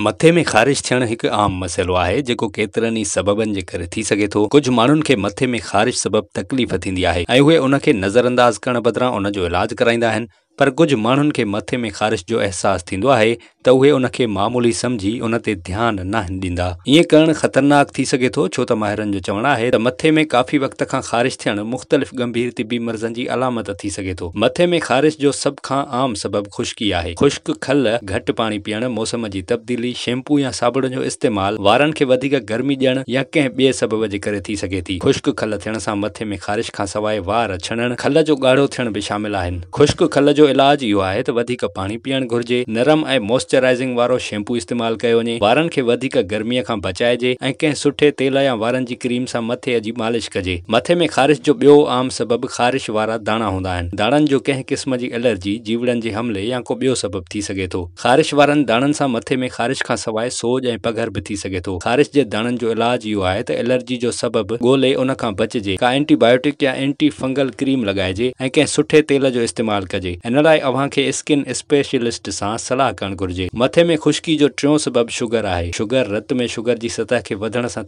मथे में ख़ारिश थियणु हिकु आम मसइलो आहे जेको केतिरनि ई सबबनि जे करे थी सघे थो कुझु माण्हुनि खे मथे में ख़ारिश सबबु तकलीफ़ थींदी आहे ऐं उहे उन खे नज़रअंदाज़ करण बदिरां उन जो इलाजु कराईंदा आहिनि पर कुझु माण्हुनि खे मथे में ख़ारिश जो अहसासु थींदो आहे त उहे उन खे मामूली सम्झी उन ते ध्यानु न ॾींदा ईअं करणु ख़तरनाक थी सघे थो छो त माहिरनि जो चवणु आहे त मथे में काफ़ी वक़्त खां ख़ारिश थियणु मुख़्तलिफ़ गंभीर तिबी मर्ज़नि जी अलामत थी सघे थो मथे में ख़ारिश जो सभ खां आम सबबु ख़ुश्की आहे ख़ुश्क खल घटि पाणी पीअणु मौसम जी तब्दीली शैम्पू या साबुण जो इस्तेमालु वारनि खे वधीक गर्मी ॾियणु या कंहिं ॿिए सबब जे करे थी सघे थी ख़ुश्क खल थियण सां मथे में ख़ारिश खां सवाइ वार छॾणु खल जो ॻाढ़ो थियण बि शामिल आहिनि ख़ुश्क खल जो इलाज इहो आहे त वधीक पाणी पीअण घुरिजे नरम ऐं मॉइस्चराइज़िंग वारो शैम्पू इस्तेमालु कयो वञे वारनि खे वधीक गर्मीअ खां बचाइजे ऐं कंहिं सुठे तेल या वारनि जी क्रीम सां मथे जी मालिश कजे मथे में ख़ारिश जो ॿियो आम सबबु ख़ारिश वारा दाणा हूंदा आहिनि दाणनि जो कंहिं क़िस्म जी एलर्जी जीवड़नि जे हमले या को ॿियो सबबु थी सघे थो ख़ारिश वारनि दाणनि सां मथे में ख़ारिश खां सवाइ सोज ऐं पघर बि थी सघे थो ख़ारिश जे दाणनि जो इलाजु इहो आहे त एलर्जी जो सबबु ॻोल्हे उन खां बचिजे का एंटीबायोटिक या एंटी फंगल क्रीम लॻाइजे ऐं कंहिं सुठे तेल जो इस्तेमालु कजे इन लाइ अव्हां स्किन स्पेशलिस्ट से सलाह कर घुर्जे मथे में ख़ुश्की जो टों सबब शुगर है शुगर रत में शुगर की सतह के वधण सां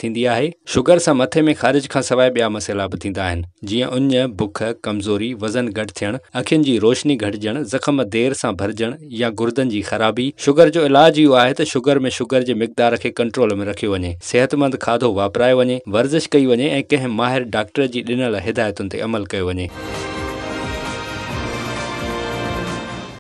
शुगर से मथे में ख़ारिज का सवाइ ॿिया मसइला बि थींदा आहिनि जीअं बुख कमज़ोरी वज़न घटि थियणु अखियुनि जी रोशनी घटिजणु ज़ख़म देर से भरजन या गुर्दन की ख़राबी शुगर जो इलाज इहो आहे शुगर में शुगर के मकदार के कंट्रोल में रखियो वञे सिहतमंद खाधो वापरायो वञे वर्जिश कई वञे ऐं कंहिं माहिर डॉक्टर की ॾिनल हिदायतों ते अमल कयो वञे